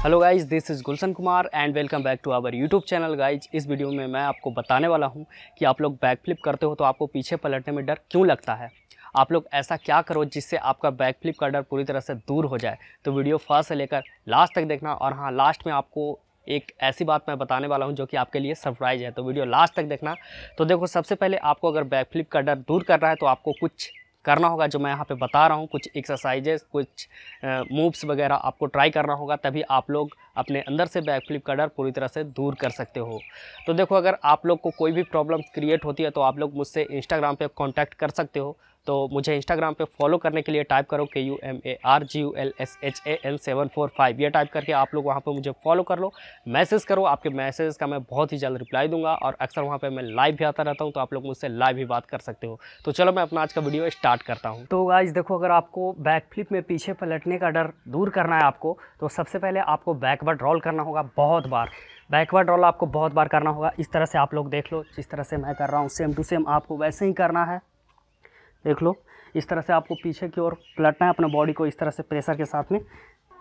hello guys this is Gulshan Kumar and welcome back to our YouTube channel guys इस video में मैं आपको बताने वाला हूँ कि आप लोग बैक फ्लिप करते हो तो आपको पीछे पलटने में डर क्यों लगता है आप लोग ऐसा क्या करो जिससे आपका बैक फ्लिप का डर पूरी तरह से दूर हो जाए तो वीडियो फर्स्ट से लेकर लास्ट तक देखना और हाँ लास्ट में आपको एक ऐसी बात मैं बताने वाला हूँ जो कि आपके लिए सरप्राइज़ है तो वीडियो लास्ट तक देखना तो देखो सबसे पहले आपको अगर बैक फ्लिप का डर दूर कर रहा है तो आपको कुछ करना होगा जो मैं यहाँ पे बता रहा हूँ कुछ एक्सरसाइजेस कुछ मूव्स वगैरह आपको ट्राई करना होगा तभी आप लोग अपने अंदर से बैक फ्लिप का डर पूरी तरह से दूर कर सकते हो तो देखो अगर आप लोग को कोई भी प्रॉब्लम क्रिएट होती है तो आप लोग मुझसे इंस्टाग्राम पे कॉन्टैक्ट कर सकते हो तो मुझे इंस्टाग्राम पे फॉलो करने के लिए टाइप करो के U M A R G U L S H A N seven four five ये टाइप करके आप लोग वहाँ पे मुझे फॉलो कर लो मैसेज करो आपके मैसेज का मैं बहुत ही जल्द रिप्लाई दूंगा और अक्सर वहाँ पे मैं लाइव भी आता रहता हूँ तो आप लोग मुझसे लाइव भी बात कर सकते हो तो चलो मैं अपना आज का वीडियो स्टार्ट करता हूँ तो आज देखो अगर आपको बैक फ्लिप में पीछे पलटने का डर दूर करना है आपको तो सबसे पहले आपको बैक बैकवर्ड रोल करना होगा बहुत बार बैकवर्ड रोल आपको बहुत बार करना होगा इस तरह से आप लोग देख लो जिस तरह से मैं कर रहा हूँ सेम टू सेम आपको वैसे ही करना है देख लो इस तरह से आपको पीछे की ओर पलटना है अपने बॉडी को इस तरह से प्रेशर के साथ में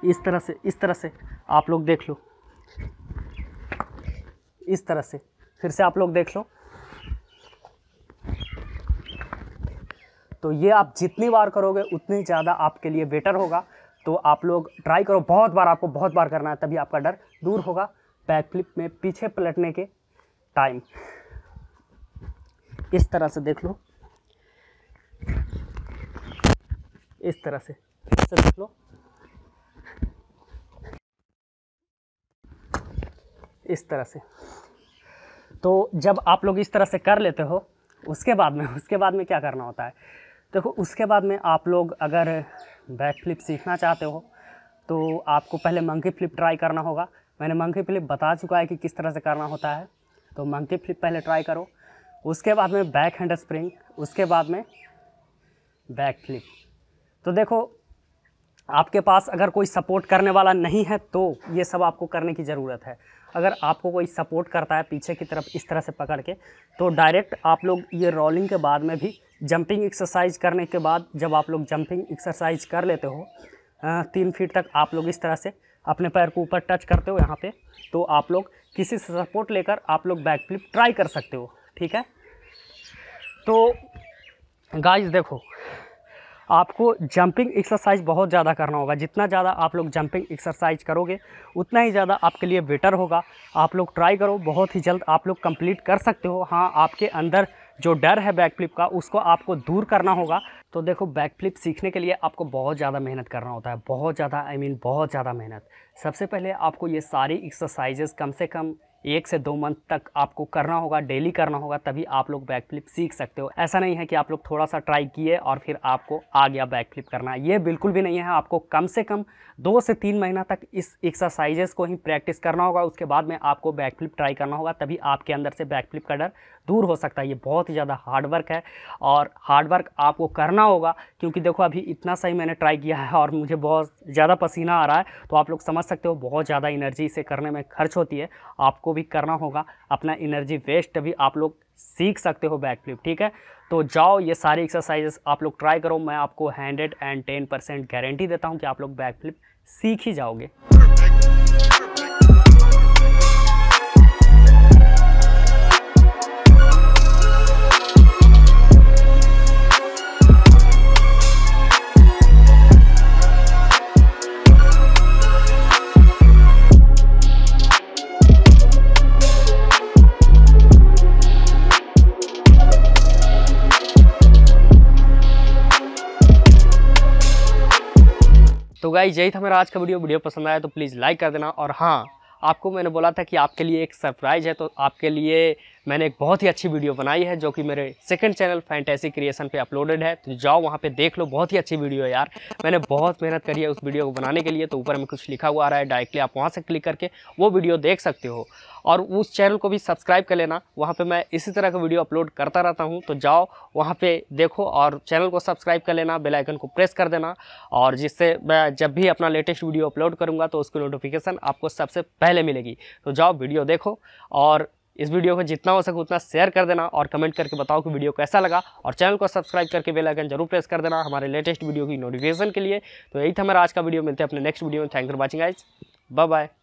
इस तरह से इस तरह से आप लोग देख लो इस तरह से फिर से आप लोग देख लो तो ये आप जितनी बार करोगे उतनी ज़्यादा आपके लिए बेटर होगा तो आप लोग ट्राई करो बहुत बार आपको बहुत बार करना है तभी आपका डर दूर होगा बैक फ्लिप में पीछे पलटने के टाइम इस तरह से देख लो इस तरह से इस तरह देख लो इस तरह से तो जब आप लोग इस तरह से कर लेते हो उसके बाद में उसके बाद में क्या करना होता है देखो तो उसके बाद में आप लोग अगर बैक फ्लिप सीखना चाहते हो तो आपको पहले मंकी फ्लिप ट्राई करना होगा मैंने मंकी फ्लिप बता चुका है कि किस तरह से करना होता है तो मंकी फ्लिप पहले ट्राई करो उसके बाद में बैक हैंड स्प्रिंग उसके बाद में बैक फ्लिप तो देखो आपके पास अगर कोई सपोर्ट करने वाला नहीं है तो ये सब आपको करने की ज़रूरत है अगर आपको कोई सपोर्ट करता है पीछे की तरफ इस तरह से पकड़ के तो डायरेक्ट आप लोग ये रोलिंग के बाद में भी जंपिंग एक्सरसाइज करने के बाद जब आप लोग जंपिंग एक्सरसाइज कर लेते हो तीन फीट तक आप लोग इस तरह से अपने पैर को ऊपर टच करते हो यहाँ पे तो आप लोग किसी से सपोर्ट लेकर आप लोग बैक फ्लिप ट्राई कर सकते हो ठीक है तो गाइस देखो आपको जंपिंग एक्सरसाइज बहुत ज़्यादा करना होगा जितना ज़्यादा आप लोग जंपिंग एक्सरसाइज करोगे उतना ही ज़्यादा आपके लिए बेटर होगा आप लोग ट्राई करो बहुत ही जल्द आप लोग कंप्लीट कर सकते हो हाँ आपके अंदर जो डर है बैक फ्लिप का उसको आपको दूर करना होगा तो देखो बैक फ्लिप सीखने के लिए आपको बहुत ज़्यादा मेहनत करना होता है बहुत ज़्यादा आई I मीन mean, बहुत ज़्यादा मेहनत सबसे पहले आपको ये सारी एक्सरसाइजेज़ कम से कम एक से दो मंथ तक आपको करना होगा डेली करना होगा तभी आप लोग बैक फ्लिप सीख सकते हो ऐसा नहीं है कि आप लोग थोड़ा सा ट्राई किए और फिर आपको आ गया बैक फ्लिप करना ये बिल्कुल भी नहीं है आपको कम से कम दो से तीन महीना तक इस एक्सरसाइजेस को ही प्रैक्टिस करना होगा उसके बाद में आपको बैक फ्लिप ट्राई करना होगा तभी आपके अंदर से बैक फ्लिप का डर दूर हो सकता है ये बहुत ही ज़्यादा हार्डवर्क है और हार्डवर्क आपको करना होगा क्योंकि देखो अभी इतना सही मैंने ट्राई किया है और मुझे बहुत ज़्यादा पसीना आ रहा है तो आप लोग समझ सकते हो बहुत ज़्यादा एनर्जी इसे करने में खर्च होती है आपको आपको भी करना होगा अपना एनर्जी वेस्ट भी आप लोग सीख सकते हो बैक फ्लिप ठीक है तो जाओ ये सारी एक्सरसाइजेस आप लोग ट्राई करो मैं आपको hundred and ten percent guarantee देता हूँ कि आप लोग बैक फ्लिप सीख ही जाओगे गाइज यही था मेरा आज का वीडियो वीडियो पसंद आया तो प्लीज़ लाइक कर देना और हाँ आपको मैंने बोला था कि आपके लिए एक सरप्राइज़ है तो आपके लिए मैंने एक बहुत ही अच्छी वीडियो बनाई है जो कि मेरे सेकंड चैनल फैंटेसी क्रिएशन पे अपलोडेड है तो जाओ वहाँ पे देख लो बहुत ही अच्छी वीडियो है यार मैंने बहुत मेहनत करी है उस वीडियो को बनाने के लिए तो ऊपर में कुछ लिखा हुआ आ रहा है डायरेक्टली आप वहाँ से क्लिक करके वो वीडियो देख सकते हो और उस चैनल को भी सब्सक्राइब कर लेना वहाँ पर मैं इसी तरह का वीडियो अपलोड करता रहता हूँ तो जाओ वहाँ पर देखो और चैनल को सब्सक्राइब कर लेना बेलाइकन को प्रेस कर देना और जिससे मैं जब भी अपना लेटेस्ट वीडियो अपलोड करूँगा तो उसकी नोटिफिकेशन आपको सबसे पहले मिलेगी तो जाओ वीडियो देखो और इस वीडियो को जितना हो सके उतना शेयर कर देना और कमेंट करके बताओ कि वीडियो कैसा लगा और चैनल को सब्सक्राइब करके बेल आइकन जरूर प्रेस कर देना हमारे लेटेस्ट वीडियो की नोटिफिकेशन के लिए तो यही था हमारा आज का वीडियो मिलते हैं अपने नेक्स्ट वीडियो में thank for watching guys bye bye